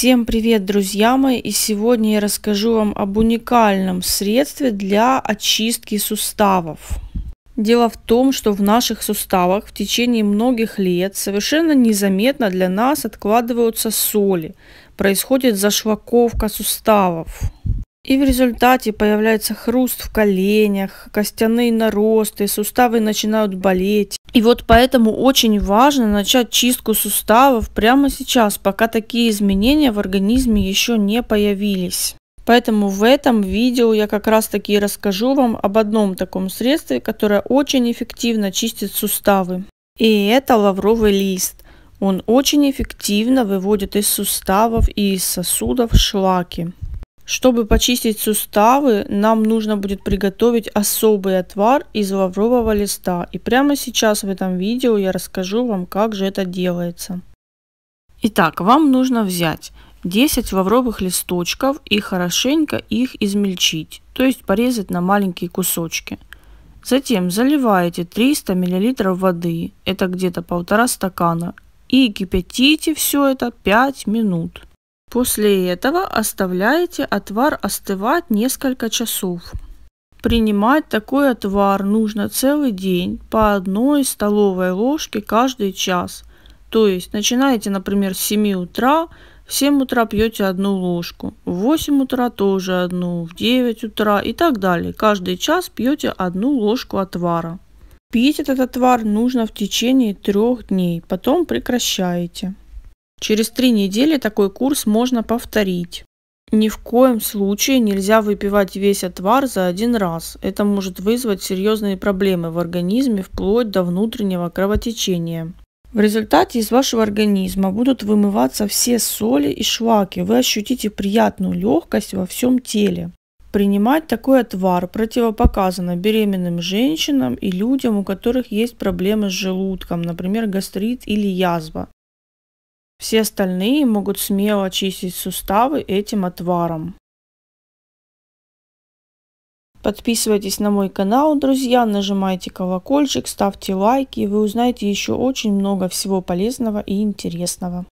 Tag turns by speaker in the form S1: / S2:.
S1: Всем привет, друзья мои! И сегодня я расскажу вам об уникальном средстве для очистки суставов. Дело в том, что в наших суставах в течение многих лет совершенно незаметно для нас откладываются соли, происходит зашваковка суставов. И в результате появляется хруст в коленях, костяные наросты, суставы начинают болеть. И вот поэтому очень важно начать чистку суставов прямо сейчас, пока такие изменения в организме еще не появились. Поэтому в этом видео я как раз таки расскажу вам об одном таком средстве, которое очень эффективно чистит суставы. И это лавровый лист. Он очень эффективно выводит из суставов и из сосудов шлаки. Чтобы почистить суставы, нам нужно будет приготовить особый отвар из лаврового листа. И прямо сейчас в этом видео я расскажу вам, как же это делается. Итак, вам нужно взять 10 лавровых листочков и хорошенько их измельчить, то есть порезать на маленькие кусочки. Затем заливаете 300 мл воды, это где-то полтора стакана, и кипятите все это 5 минут. После этого оставляете отвар остывать несколько часов. Принимать такой отвар нужно целый день по одной столовой ложке каждый час. То есть начинаете, например, с 7 утра, в 7 утра пьете одну ложку, в 8 утра тоже одну, в 9 утра и так далее. Каждый час пьете одну ложку отвара. Пить этот отвар нужно в течение трех дней, потом прекращаете. Через три недели такой курс можно повторить. Ни в коем случае нельзя выпивать весь отвар за один раз. Это может вызвать серьезные проблемы в организме вплоть до внутреннего кровотечения. В результате из вашего организма будут вымываться все соли и шваки. Вы ощутите приятную легкость во всем теле. Принимать такой отвар противопоказано беременным женщинам и людям, у которых есть проблемы с желудком, например, гастрит или язва. Все остальные могут смело чистить суставы этим отваром. Подписывайтесь на мой канал, друзья, нажимайте колокольчик, ставьте лайки, и вы узнаете еще очень много всего полезного и интересного.